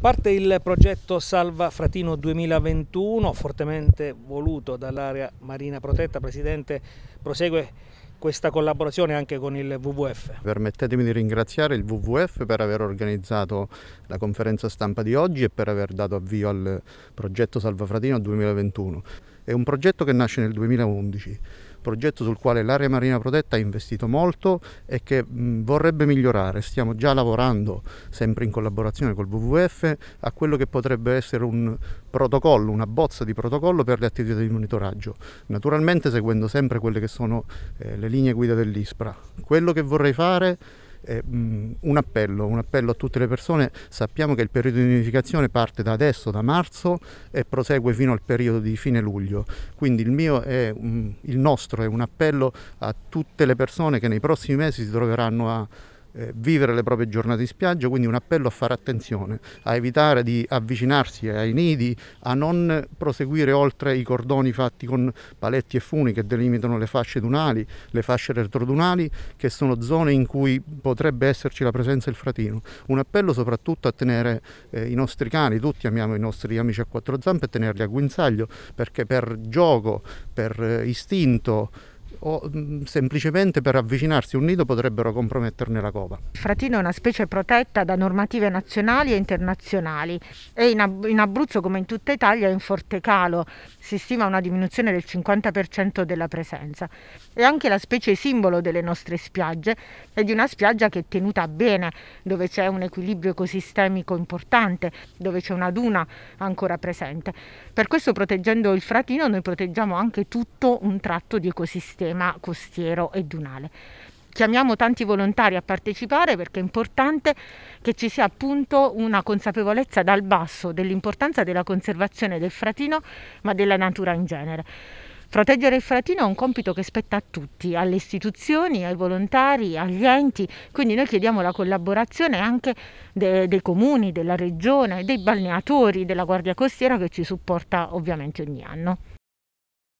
Parte il progetto Salva Fratino 2021, fortemente voluto dall'area marina protetta. Presidente, prosegue questa collaborazione anche con il WWF. Permettetemi di ringraziare il WWF per aver organizzato la conferenza stampa di oggi e per aver dato avvio al progetto Salva Fratino 2021. È un progetto che nasce nel 2011 progetto sul quale l'area marina protetta ha investito molto e che mh, vorrebbe migliorare. Stiamo già lavorando, sempre in collaborazione col WWF, a quello che potrebbe essere un protocollo, una bozza di protocollo per le attività di monitoraggio, naturalmente seguendo sempre quelle che sono eh, le linee guida dell'ISPRA. Quello che vorrei fare eh, mm, un, appello, un appello a tutte le persone, sappiamo che il periodo di nidificazione parte da adesso, da marzo e prosegue fino al periodo di fine luglio, quindi il, mio è, mh, mm, il nostro è un appello a tutte le persone che nei prossimi mesi si troveranno a eh, vivere le proprie giornate in spiaggia, quindi un appello a fare attenzione, a evitare di avvicinarsi ai nidi, a non proseguire oltre i cordoni fatti con paletti e funi che delimitano le fasce dunali, le fasce retrodunali, che sono zone in cui potrebbe esserci la presenza del fratino. Un appello soprattutto a tenere eh, i nostri cani, tutti amiamo i nostri amici a quattro zampe, e tenerli a guinzaglio, perché per gioco, per eh, istinto, o mh, semplicemente per avvicinarsi a un nido potrebbero comprometterne la cova. Il fratino è una specie protetta da normative nazionali e internazionali e in, Ab- in Abruzzo come in tutta Italia è in forte calo, si stima una diminuzione del 50% della presenza. È anche la specie simbolo delle nostre spiagge e di una spiaggia che è tenuta bene, dove c'è un equilibrio ecosistemico importante, dove c'è una duna ancora presente. Per questo proteggendo il fratino noi proteggiamo anche tutto un tratto di ecosistema sistema costiero e dunale. Chiamiamo tanti volontari a partecipare perché è importante che ci sia appunto una consapevolezza dal basso dell'importanza della conservazione del fratino, ma della natura in genere. Proteggere il fratino è un compito che spetta a tutti, alle istituzioni, ai volontari, agli enti, quindi noi chiediamo la collaborazione anche de- dei comuni, della regione, dei balneatori, della Guardia Costiera che ci supporta ovviamente ogni anno.